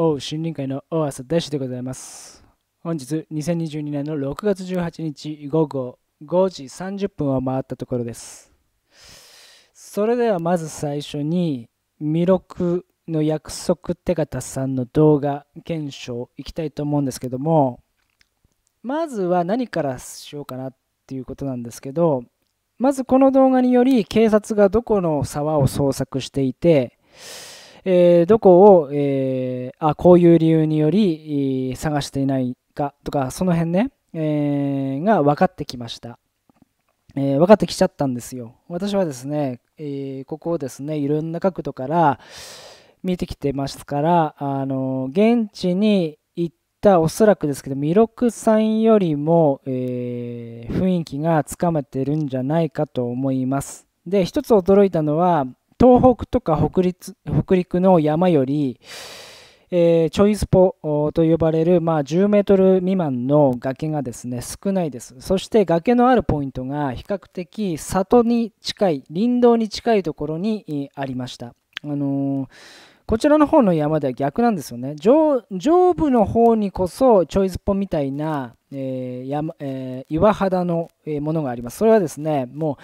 お森林会の大朝大師でございます。本日2022年の6月18日午後5時30分を回ったところです。それではまず最初に弥勒の約束手形さんの動画検証いきたいと思うんですけどもまずは何からしようかなっていうことなんですけどまずこの動画により警察がどこの沢を捜索していてえー、どこを、えー、あこういう理由により探していないかとかその辺ね、えー、が分かってきました、え分かってきちゃったんですよ私はですね、えここをですねいろんな角度から見てきてますからあの現地に行ったおそらくですけど弥勒さんよりも、え雰囲気がつかめてるんじゃないかと思いますで一つ驚いたのは東北とか北陸北陸の山より、えー、チョイスポと呼ばれる、まあ、10メートル未満の崖がですね少ないですそして崖のあるポイントが比較的里に近い林道に近いところにありました、あのー、こちらの方の山では逆なんですよね上部の方にこそチョイスポみたいな、えー、山え岩肌のものがありますそれはですねもう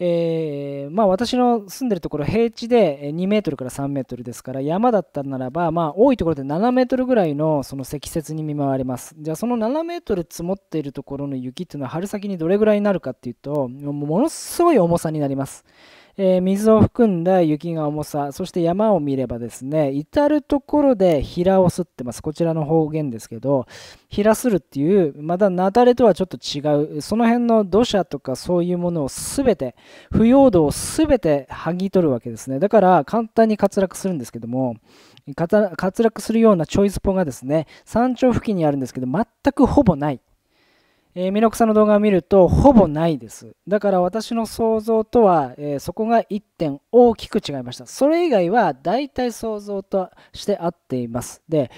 えー、まあ、私の住んでるところ平地で2メートルから3メートルですから山だったならば、まあ、多いところで7メートルぐらいのその積雪に見舞われますじゃあその7メートル積もっているところの雪っていうのは春先にどれぐらいになるかっていうとものすごい重さになります。えー、水を含んだ雪が重さ、そして山を見ればですね、至る所で平をすってます。こちらの方言ですけど、平するっていう、また雪崩とはちょっと違う、その辺の土砂とかそういうものを全て、腐葉土を全て剥ぎ取るわけですね。だから簡単に滑落するんですけども、滑落するようなチョイスポがですね、山頂付近にあるんですけど、全くほぼない。えー、ミノクさんの動画を見るとほぼないです。だから私の想像とは、えー、そこが1点大きく違いました。それ以外は大体想像として合っています。で、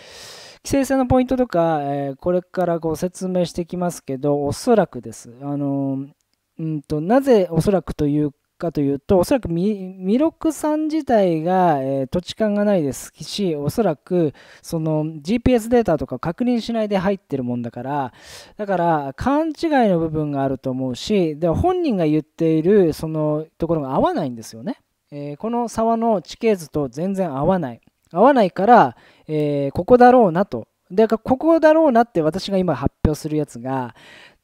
規制性のポイントとか、えー、これからご説明していきますけど、おそらくです。あのー、うんとなぜおそらくというかというと、おそらく弥勒さん自体が、えー、土地勘がないですし、おそらくその GPS データとか確認しないで入ってるもんだから、だから勘違いの部分があると思うし、で本人が言っているそのところが合わないんですよね。えー、この沢の地形図と全然合わない。合わないから、えー、ここだろうなとだからここだろうなって私が今発表するやつが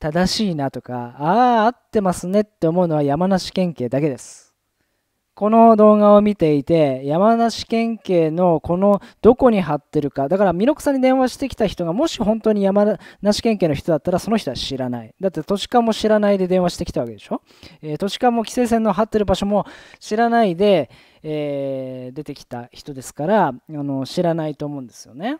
正しいなとかああ合ってますねって思うのは山梨県警だけです。この動画を見ていて山梨県警のこのどこに貼ってるかだから弥勒さんに電話してきた人がもし本当に山梨県警の人だったらその人は知らないだって都市間も知らないで電話してきたわけでしょ、えー、都市間も規制線の張ってる場所も知らないで、えー、出てきた人ですからあの知らないと思うんですよね。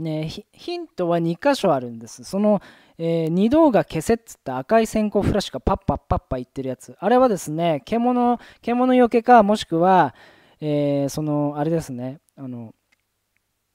ね、ヒントは2箇所あるんです。その、えー、二道が消せっつった赤い線香フラッシュがパッパッパッパ言ってるやつ。あれはですね、獣、獣よけか、もしくは、えー、その、あれですね、あの、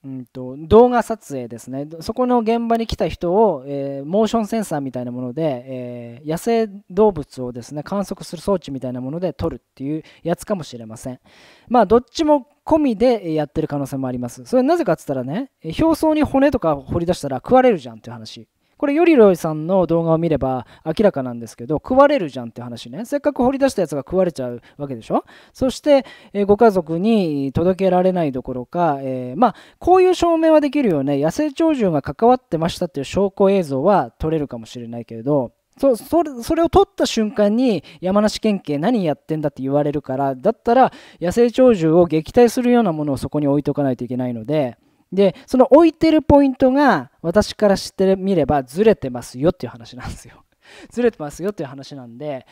うんと、動画撮影ですねそこの現場に来た人を、えー、モーションセンサーみたいなもので、えー、野生動物をですね観測する装置みたいなもので撮るっていうやつかもしれませんまあどっちも込みでやってる可能性もありますそれなぜかって言ったらね表層に骨とか掘り出したら食われるじゃんっていう話これ、よりろいさんの動画を見れば明らかなんですけど、食われるじゃんって話ね。せっかく掘り出したやつが食われちゃうわけでしょ。そして、えー、ご家族に届けられないどころか、えー、まあ、こういう証明はできるよね。野生鳥獣が関わってましたっていう証拠映像は撮れるかもしれないけれど、そそれそれを取った瞬間に山梨県警何やってんだって言われるからだったら野生鳥獣を撃退するようなものをそこに置いとかないといけないのででその置いてるポイントが私からしてみればずれてますよっていう話なんですよ ずれてますよっていう話なんで、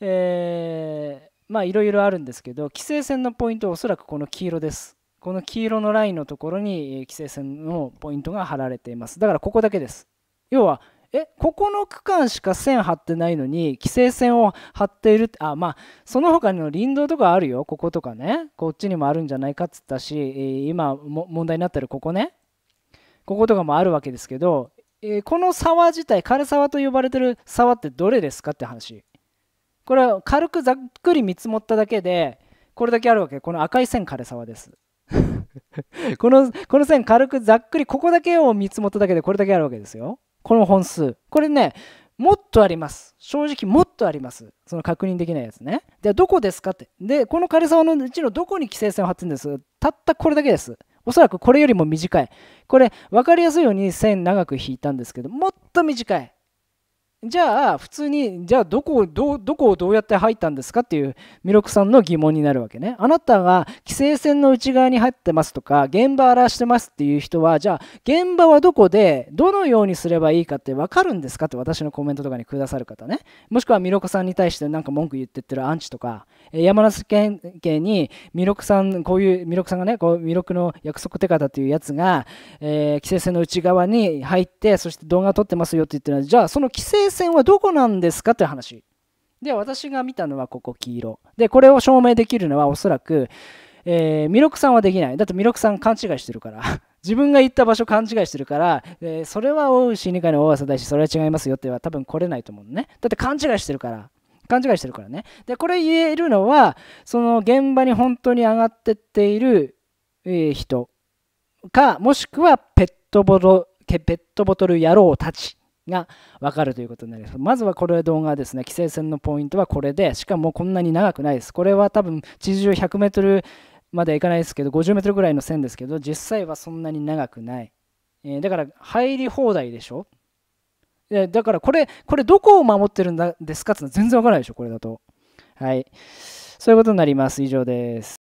えー、まあいろいろあるんですけど規制線のポイントはおそらくこの黄色ですこの黄色のラインのところに規制線のポイントが貼られていますだからここだけです要はえここの区間しか線張ってないのに規制線を張っているあまあその他の林道とかあるよこことかねこっちにもあるんじゃないかっつったし今問題になってるここねこことかもあるわけですけど、えー、この沢自体枯沢と呼ばれてる沢ってどれですかって話これは軽くざっくり見積もっただけでこれだけあるわけこの赤い線枯沢です このこの線軽くざっくりここだけを見積もっただけでこれだけあるわけですよこの本数。これね、もっとあります。正直もっとあります。その確認できないやつね。じゃあどこですかって。で、この枯沢のうちのどこに規制線を張ってるんですたったこれだけです。おそらくこれよりも短い。これ分かりやすいように線長く引いたんですけど、もっと短い。じゃあ普通にじゃあどこをどどこをどうやって入ったんですかっていう弥勒さんの疑問になるわけねあなたが規制線の内側に入ってますとか現場荒らしてますっていう人はじゃあ現場はどこでどのようにすればいいかって分かるんですかって私のコメントとかにくださる方ねもしくは弥勒さんに対して何か文句言ってってるアンチとか山梨県警に弥勒さんこういう弥勒さんがねこう弥勒の約束手形っていうやつが、えー、規制線の内側に入ってそして動画撮ってますよって言ってるのはじゃあその規制線はどこなんですかという話。で、私が見たのはここ黄色。で、これを証明できるのはおそらく、えー、弥勒さんはできない。だって弥勒さん勘違いしてるから。自分が行った場所勘違いしてるから、えー、それは大牛二階の大浅だし、それは違いますよっては多分来れないと思うのね。だって勘違いしてるから。勘違いしてるからね。で、これ言えるのは、その現場に本当に上がってっている、えー、人か、もしくはペットボトル、ペットボトル野郎たちが分かるということになります。まずはこれ動画ですね、規制線のポイントはこれで、しかもこんなに長くないです。これは多分地上100メートルまではいかないですけど、50メートルぐらいの線ですけど、実際はそんなに長くない。えー、だから入り放題でしょだからこれ、これどこを守ってるんですかってのは全然わからないでしょ、これだと。はい。そういうことになります。以上です。